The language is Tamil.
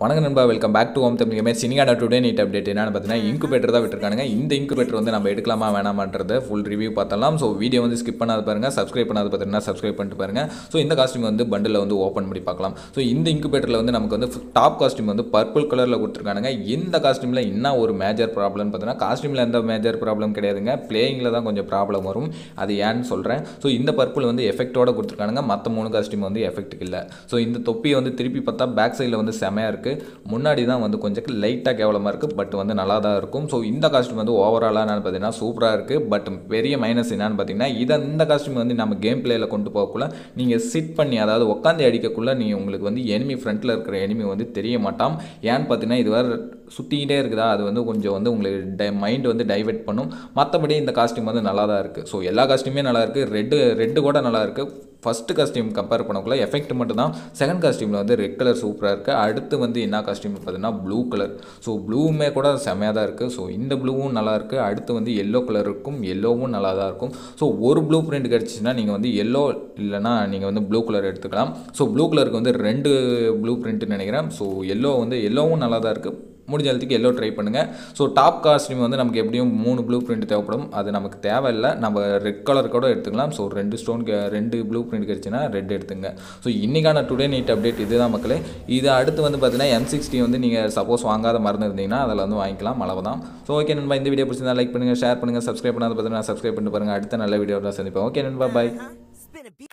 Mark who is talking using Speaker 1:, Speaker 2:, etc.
Speaker 1: வணக்க நண்பா welcome back to home Tamil மாதிரி சினிகாடா டுடே நீட் அப்டேட் என்னென்னு பார்த்தீங்கன்னா இன்குபேட்டர் தான் விட்டுருக்காங்க இந்த இன்குபேட்டர் வந்து நம்ம எடுக்கலாமா வேணாமான்றது ஃபுல் ரிவ்யூ பார்த்தலாம் ஸோ வீடியோ வந்து ஸ்கிப் பண்ணாத பாருங்கள் சப்ஸ்கிரைப் பண்ணாத பார்த்தீங்கன்னா சப்ஸ்கிரைப் பண்ணிட்டு பாருங்கள் ஸோ இந்த காஸ்டியூம் வந்து பண்டில் வந்து ஓப்பன் பண்ணி பார்க்கலாம் ஸோ இந்த இன்குபேட்டரில் வந்து நமக்கு வந்து டாப் காஸ்டியூம் வந்து பர்பிள் கலரில் கொடுத்துருக்காங்க இந்த காஸ்டியூமில் என்ன ஒரு மேஜர் ப்ராப்ளம்னு பார்த்தீங்கன்னா காஸ்டியூமில் எந்த மேஜர் ப்ராப்ளம் கிடையாதுங்க பிளேயிங்கில் தான் கொஞ்சம் ப்ராப்ளம் வரும் அது ஏன்னு சொல்கிறேன் ஸோ இந்த பர்பிள் வந்து எஃபெக்டோட கொடுத்துருக்காங்க மற்ற மூணு காஸ்டியூம் வந்து எஃபெக்ட்டுக்கு இல்லை ஸோ இந்த தொப்பியை வந்து திருப்பி பார்த்தா பேக் சைடில் வந்து செமையாக இருக்குது இருக்குது முன்னாடி தான் வந்து கொஞ்சம் லைட்டாக கேவலமாக இருக்குது பட் வந்து நல்லா தான் இருக்கும் ஸோ இந்த காஸ்ட்யூம் வந்து ஓவராலாக என்னென்னு பார்த்தீங்கன்னா சூப்பராக இருக்குது பட் பெரிய மைனஸ் என்னென்னு பார்த்தீங்கன்னா இதை இந்த காஸ்ட்யூம் வந்து நம்ம கேம் பிளேயில் கொண்டு போகக்குள்ள நீங்கள் சிட் பண்ணி அதாவது உட்காந்து அடிக்கக்குள்ளே நீங்கள் உங்களுக்கு வந்து எனிமி ஃப்ரண்ட்டில் இருக்கிற எனிமி வந்து தெரிய மாட்டாம் ஏன்னு பார்த்தீங்கன்னா இது வேறு சுற்றிக்கிட்டே இருக்குதா அது வந்து கொஞ்சம் வந்து உங்களுக்கு டை மைண்ட் வந்து டைவெர்ட் பண்ணும் மற்றபடி இந்த காஸ்ட்யூம் வந்து நல்லா தான் இருக்குது ஸோ எல்லா காஸ்ட்யூமே நல்லா இருக்குது ரெட்டு ரெட்டு கூட நல்லா இருக்குது ஃபஸ்ட்டு காஸ்டியூம் கம்பேர் பண்ணக்குள்ள எஃபெக்ட் மட்டும் தான் செகண்ட் காஸ்டியூமில் வந்து ரெட் கலர் சூப்பராக இருக்குது அடுத்து வந்து என்ன காஸ்டியூம் பார்த்தீங்கன்னா ப்ளூ கலர் ஸோ ப்ளூவுமே கூட செமையாக தான் இருக்குது ஸோ இந்த ப்ளூவும் நல்லா இருக்குது அடுத்து வந்து எல்லோ கலர் இருக்கும் எல்லோவும் நல்லா தான் இருக்கும் ஸோ ஒரு ப்ளூ பிரிண்ட் கிடச்சிச்சுனா நீங்கள் வந்து எல்லோ இல்லைனா நீங்கள் வந்து ப்ளூ கலர் எடுத்துக்கலாம் ஸோ ப்ளூ கலருக்கு வந்து ரெண்டு ப்ளூ பிரிண்ட்டுன்னு நினைக்கிறேன் ஸோ எல்லோ வந்து எல்லோவும் நல்லா தான் இருக்குது முடிஞ்ச அளவுக்கு எல்லோ ட்ரை பண்ணுங்கள் ஸோ டாப் காஸ்ட்யூம் வந்து நமக்கு எப்படியும் மூணு ப்ளூ பிரிண்ட் தேவைப்படும் அது நமக்கு தேவையில்லை நம்ம ரெட் கலர் கூட எடுத்துக்கலாம் ஸோ ரெண்டு ஸ்டோன் ரெண்டு ப்ளூ பிரிண்ட் கிடச்சுன்னா ரெட் எடுத்துங்க ஸோ இன்றைக்கான டுடே நைட் அப்டேட் இதுதான் மக்களே இது அடுத்து வந்து பார்த்தீங்கன்னா எம் சிக்ஸ்டி வந்து நீங்கள் சப்போஸ் வாங்காத மறந்து இருந்தீங்கன்னா அதில் வந்து வாங்கிக்கலாம் அளவு தான் ஸோ ஓகே நண்பா இந்த வீடியோ பிடிச்சிருந்தா லைக் பண்ணுங்கள் ஷேர் பண்ணுங்கள் சப்ஸ்கிரைப் பண்ணாத பார்த்தீங்கன்னா சப்ஸ்கிரைப் பண்ணிட்டு பாருங்கள் அடுத்த நல்ல வீடியோவில் சந்திப்பேன் ஓகே நண்பா பாய்